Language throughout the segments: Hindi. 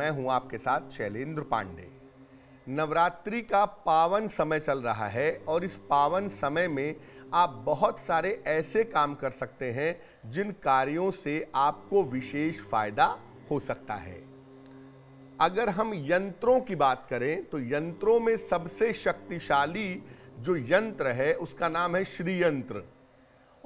मैं हूं आपके साथ शैलेंद्र पांडे नवरात्रि का पावन समय चल रहा है और इस पावन समय में आप बहुत सारे ऐसे काम कर सकते हैं जिन कार्यों से आपको विशेष फायदा हो सकता है अगर हम यंत्रों की बात करें तो यंत्रों में सबसे शक्तिशाली जो यंत्र है उसका नाम है श्री यंत्र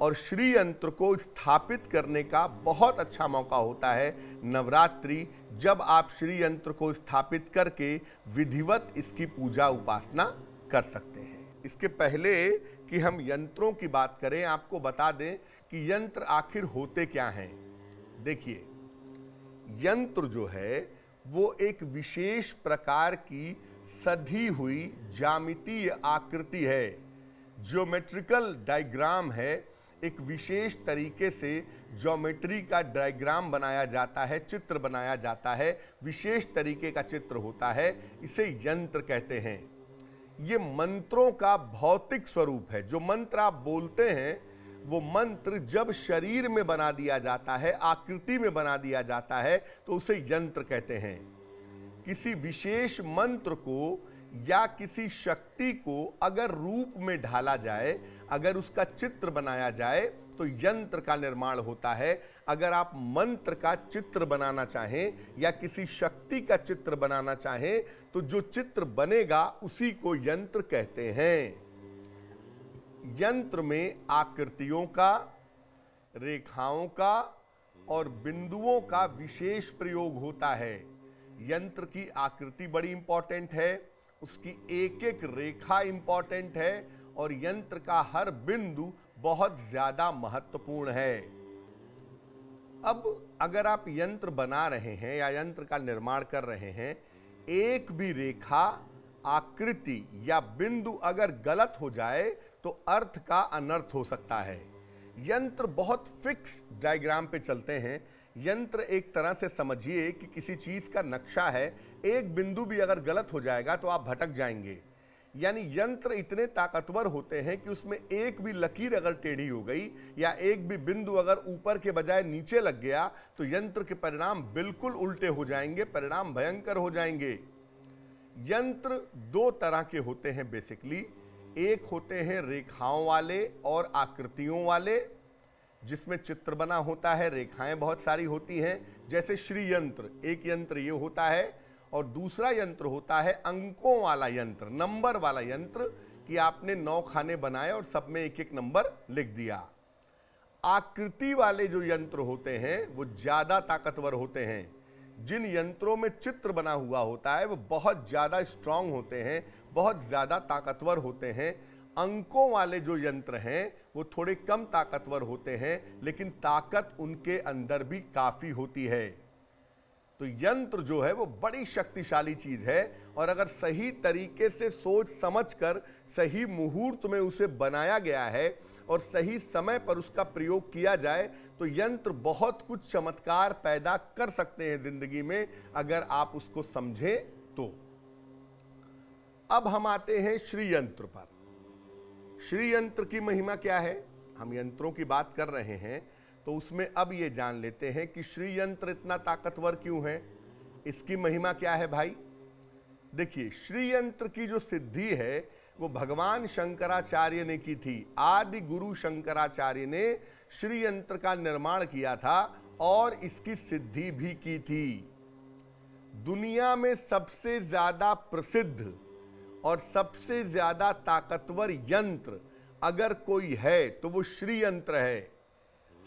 और श्री यंत्र को स्थापित करने का बहुत अच्छा मौका होता है नवरात्रि जब आप श्री यंत्र को स्थापित करके विधिवत इसकी पूजा उपासना कर सकते हैं इसके पहले कि हम यंत्रों की बात करें आपको बता दें कि यंत्र आखिर होते क्या हैं देखिए यंत्र जो है वो एक विशेष प्रकार की सधी हुई जामितीय आकृति है ज्योमेट्रिकल डायग्राम है एक विशेष तरीके से ज्योमेट्री का डायग्राम बनाया जाता है चित्र बनाया जाता है विशेष तरीके का चित्र होता है इसे यंत्र कहते हैं ये मंत्रों का भौतिक स्वरूप है जो मंत्र आप बोलते हैं वो मंत्र जब शरीर में बना दिया जाता है आकृति में बना दिया जाता है तो उसे यंत्र कहते हैं किसी विशेष मंत्र को या किसी शक्ति को अगर रूप में ढाला जाए अगर उसका चित्र बनाया जाए तो यंत्र का निर्माण होता है अगर आप मंत्र का चित्र बनाना चाहें या किसी शक्ति का चित्र बनाना चाहें तो जो चित्र बनेगा उसी को यंत्र कहते हैं यंत्र में आकृतियों का रेखाओं का और बिंदुओं का विशेष प्रयोग होता है यंत्र की आकृति बड़ी इंपॉर्टेंट है उसकी एक एक रेखा इंपॉर्टेंट है और यंत्र का हर बिंदु बहुत ज्यादा महत्वपूर्ण है अब अगर आप यंत्र बना रहे हैं या यंत्र का निर्माण कर रहे हैं एक भी रेखा आकृति या बिंदु अगर गलत हो जाए तो अर्थ का अनर्थ हो सकता है यंत्र बहुत फिक्स डायग्राम पे चलते हैं यंत्र एक तरह से समझिए कि किसी चीज़ का नक्शा है एक बिंदु भी अगर गलत हो जाएगा तो आप भटक जाएंगे यानी यंत्र इतने ताकतवर होते हैं कि उसमें एक भी लकीर अगर टेढ़ी हो गई या एक भी बिंदु अगर ऊपर के बजाय नीचे लग गया तो यंत्र के परिणाम बिल्कुल उल्टे हो जाएंगे परिणाम भयंकर हो जाएंगे यंत्र दो तरह के होते हैं बेसिकली एक होते हैं रेखाओं वाले और आकृतियों वाले जिसमें चित्र बना होता है रेखाएं बहुत सारी होती हैं जैसे श्री यंत्र एक यंत्र ये होता है और दूसरा यंत्र होता है अंकों वाला यंत्र नंबर वाला यंत्र कि आपने नौ खाने बनाए और सब में एक एक नंबर लिख दिया आकृति वाले जो यंत्र होते हैं वो ज़्यादा ताकतवर होते हैं जिन यंत्रों में चित्र बना हुआ होता है वो बहुत ज़्यादा स्ट्रांग होते हैं बहुत ज़्यादा ताकतवर होते हैं अंकों वाले जो यंत्र हैं वो थोड़े कम ताकतवर होते हैं लेकिन ताकत उनके अंदर भी काफ़ी होती है तो यंत्र जो है वो बड़ी शक्तिशाली चीज़ है और अगर सही तरीके से सोच समझकर सही मुहूर्त में उसे बनाया गया है और सही समय पर उसका प्रयोग किया जाए तो यंत्र बहुत कुछ चमत्कार पैदा कर सकते हैं ज़िंदगी में अगर आप उसको समझें तो अब हम आते हैं श्री यंत्र पर श्री यंत्र की महिमा क्या है हम यंत्रों की बात कर रहे हैं तो उसमें अब ये जान लेते हैं कि श्री यंत्र इतना ताकतवर क्यों है इसकी महिमा क्या है भाई देखिए श्री यंत्र की जो सिद्धि है वो भगवान शंकराचार्य ने की थी आदि गुरु शंकराचार्य ने श्री यंत्र का निर्माण किया था और इसकी सिद्धि भी की थी दुनिया में सबसे ज्यादा प्रसिद्ध और सबसे ज़्यादा ताकतवर यंत्र अगर कोई है तो वो श्री यंत्र है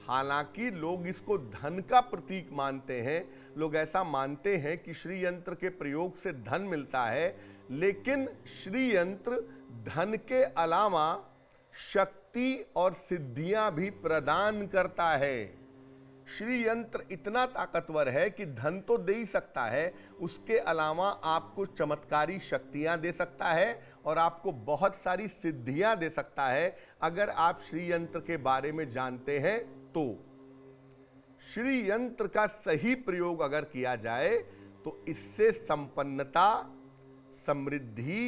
हालांकि लोग इसको धन का प्रतीक मानते हैं लोग ऐसा मानते हैं कि श्री यंत्र के प्रयोग से धन मिलता है लेकिन श्री यंत्र धन के अलावा शक्ति और सिद्धियां भी प्रदान करता है श्री यंत्र इतना ताकतवर है कि धन तो दे ही सकता है उसके अलावा आपको चमत्कारी शक्तियां दे सकता है और आपको बहुत सारी सिद्धियां दे सकता है अगर आप श्री यंत्र के बारे में जानते हैं तो श्री यंत्र का सही प्रयोग अगर किया जाए तो इससे संपन्नता समृद्धि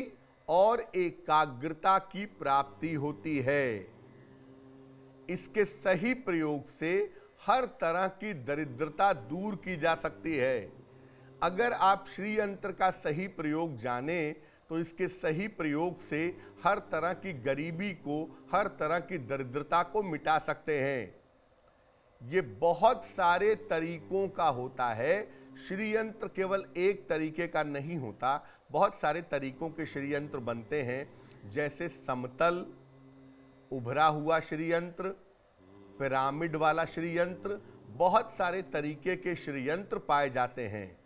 और एकाग्रता की प्राप्ति होती है इसके सही प्रयोग से हर तरह की दरिद्रता दूर की जा सकती है अगर आप श्री यंत्र का सही प्रयोग जाने तो इसके सही प्रयोग से हर तरह की गरीबी को हर तरह की दरिद्रता को मिटा सकते हैं ये बहुत सारे तरीकों का होता है श्रीयंत्र केवल एक तरीके का नहीं होता बहुत सारे तरीकों के श्रीयंत्र बनते हैं जैसे समतल उभरा हुआ श्रीयंत्र पिरामिड वाला श्रीयंत्र बहुत सारे तरीके के श्रीयंत्र पाए जाते हैं